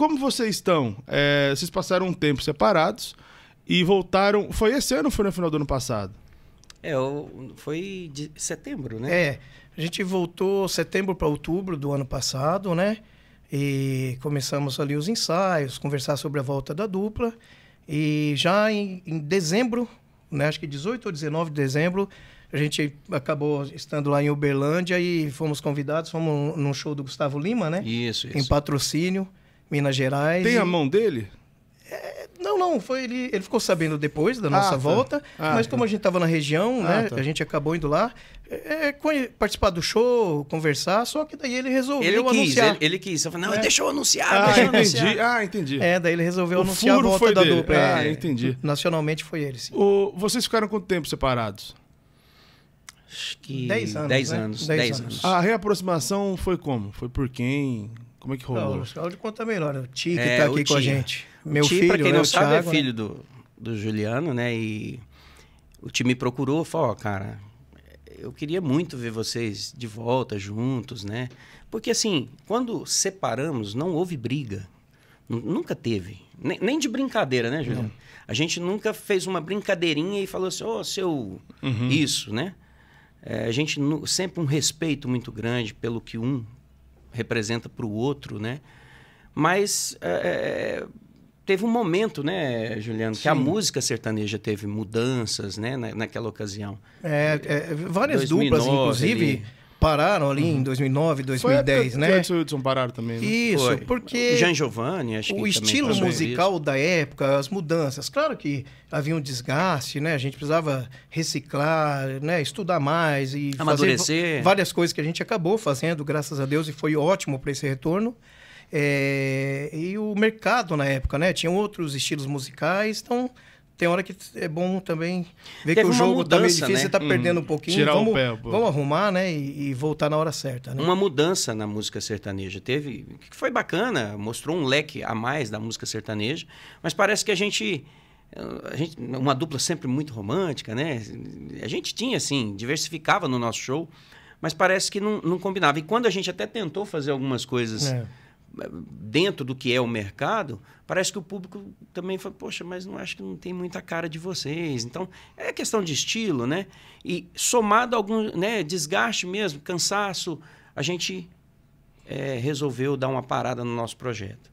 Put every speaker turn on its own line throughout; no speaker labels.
Como vocês estão? É, vocês passaram um tempo separados e voltaram. Foi esse ano ou foi no final do ano passado? É, foi de
setembro, né? É.
A gente voltou setembro para outubro do ano passado, né? E começamos ali os ensaios, conversar sobre a volta da dupla. E já em, em dezembro, né? acho que 18 ou 19 de dezembro, a gente acabou estando lá em Uberlândia e fomos convidados, fomos num show do Gustavo Lima, né? Isso, isso. Em patrocínio. Minas Gerais. Tem e... a mão dele? É, não, não, foi ele, ele ficou sabendo depois da ah, nossa ah, volta, ah, mas como tá. a gente estava na região, ah, né, tá. a gente acabou indo lá, é, é, participar do show, conversar, só que
daí ele resolveu ele quis, anunciar. Ele, ele quis, eu falei, não, é. deixa eu anunciar, ah, deixa eu entendi. anunciar. Ah,
entendi. É, daí ele resolveu o anunciar a volta da dele. dupla. Ah, é, entendi. Nacionalmente foi ele, sim. O, vocês ficaram quanto tempo separados? Acho que... Dez anos. Dez, né? anos, dez, anos. anos. A reaproximação foi como? Foi por quem? Como é que rolou? Não, o Saulo conta melhor. Né? O Ti que é, tá aqui com a gente. Meu Ti, filho, pra quem né, não sabe, é Thiago, é filho
do, do Juliano, né? E o time procurou, falou, ó, cara, eu queria muito ver vocês de volta juntos, né? Porque assim, quando separamos, não houve briga. Nunca teve. Nem, nem de brincadeira, né, Juliano? Não. A gente nunca fez uma brincadeirinha e falou assim, ô, oh, seu... Uhum. Isso, né? É, a gente sempre um respeito muito grande pelo que um representa para o outro, né? Mas é, é, teve um momento, né, Juliano, Sim. que a música sertaneja teve mudanças, né, na, naquela ocasião.
É, é várias 2009, duplas, inclusive. Ele pararam ali uhum. em 2009, 2010, Foi a né? Que Edson pararam também. Né? Isso, Foi. porque. Jean Giovanni, acho que. O estilo musical isso. da época, as mudanças. Claro que havia um desgaste, né? A gente precisava reciclar, né? estudar mais e Amadurecer. várias coisas que a gente acabou fazendo, graças a Deus, e foi ótimo para esse retorno. É... e o mercado na época, né? Tinha outros estilos musicais, então tem hora que é bom também ver Teve que o jogo mudança, tá meio difícil, né? você tá hum, perdendo um pouquinho. Tirar vamos, o pé, vamos arrumar, né? E, e, voltar na hora certa. Né? Uma
mudança na música sertaneja. Teve. que foi bacana, mostrou um leque a mais da música sertaneja, mas parece que a gente. A gente uma dupla sempre muito romântica, né? A gente tinha, assim, diversificava no nosso show, mas parece que não, não combinava. E quando a gente até tentou fazer algumas coisas. É dentro do que é o mercado, parece que o público também fala, poxa, mas não acho que não tem muita cara de vocês. Então, é questão de estilo, né? E somado a algum né, desgaste mesmo, cansaço, a gente é, resolveu dar uma parada no nosso projeto.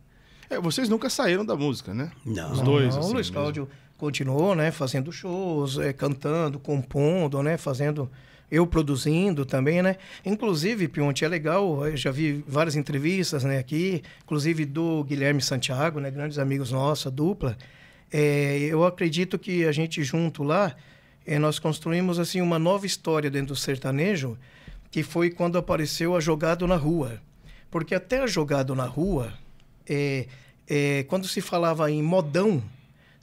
É, vocês nunca
saíram da música, né? Não. Os dois. Não, assim, Luiz né? Cláudio continuou, né? Fazendo shows, é, cantando, compondo, né? Fazendo eu produzindo também, né? Inclusive, Pionte, é legal, eu já vi várias entrevistas né, aqui, inclusive do Guilherme Santiago, né, grandes amigos nossos, a dupla. É, eu acredito que a gente junto lá, é, nós construímos assim uma nova história dentro do sertanejo, que foi quando apareceu a Jogado na Rua. Porque até a Jogado na Rua, é, é quando se falava em modão,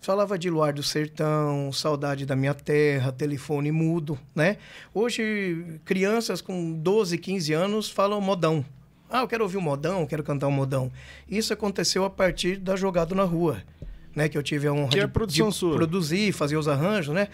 Falava de Luar do Sertão, Saudade da Minha Terra, Telefone Mudo, né? Hoje, crianças com 12, 15 anos falam modão. Ah, eu quero ouvir um modão, eu quero cantar um modão. Isso aconteceu a partir da Jogado na Rua. Né, que eu tive a honra que é de, é produção de sua. produzir, fazer os arranjos, né?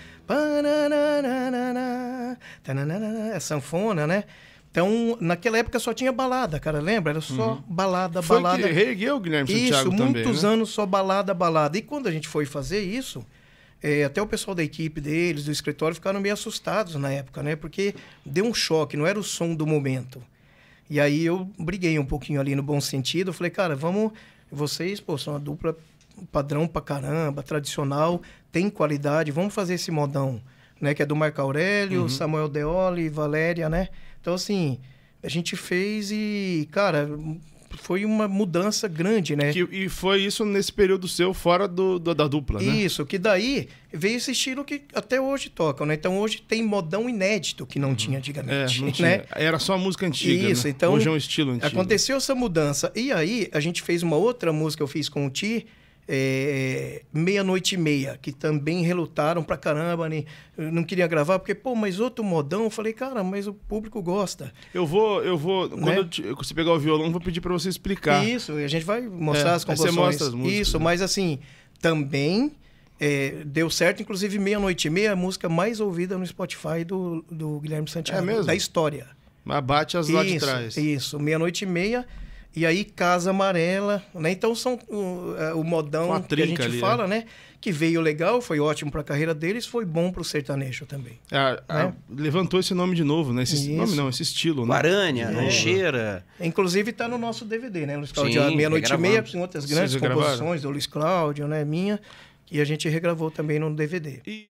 É sanfona, né? Então, naquela época só tinha balada, cara, lembra? Era só uhum. balada, balada. Foi que reergueu o Guilherme Santiago Isso, também, muitos né? anos só balada, balada. E quando a gente foi fazer isso, é, até o pessoal da equipe deles, do escritório, ficaram meio assustados na época, né? Porque deu um choque, não era o som do momento. E aí eu briguei um pouquinho ali no bom sentido. Eu falei, cara, vamos... Vocês, pô, são uma dupla padrão pra caramba, tradicional, tem qualidade, vamos fazer esse modão né? Que é do Marco Aurélio, uhum. Samuel Deoli, Valéria, né? Então, assim, a gente fez e, cara, foi uma mudança grande, né? Que, e foi isso nesse período seu, fora do, do da dupla, isso, né? Isso, que daí veio esse estilo que até hoje tocam, né? Então hoje tem modão inédito que não uhum. tinha antigamente. É, não né? tinha. Né? Era só música antiga. Né? Isso, né? então. Hoje é um estilo antigo. Aconteceu essa mudança. E aí a gente fez uma outra música, eu fiz com o Ti, é, é, Meia-Noite e Meia, que também relutaram pra caramba, né? não queriam gravar, porque, pô, mas outro modão, eu falei, cara, mas o público gosta. Eu vou, eu vou, né? quando eu te, você pegar o violão, vou pedir para você explicar. Isso, a gente vai mostrar é, as composições. Você mostra as músicas, Isso, né? mas assim, também é, deu certo, inclusive Meia-Noite e Meia, a música mais ouvida no Spotify do, do Guilherme Santiago, é mesmo? da história. Mas bate as lá de trás. Isso, Meia-Noite e Meia e aí Casa Amarela, né? Então são o, uh, é, o modão que a gente ali, fala, né? né? Que veio legal, foi ótimo para a carreira deles, foi bom para o sertanejo também. A, é, é, né? a, levantou esse nome de novo, né? Esse Isso. nome não, esse estilo, né? Guarânia, Rancheira. Inclusive está no nosso DVD, né? Luiz Cláudio, meia-noite e meia, tem outras grandes Vocês composições gravaram. do Luiz Cláudio, né? Minha. E a gente regravou também no DVD. E...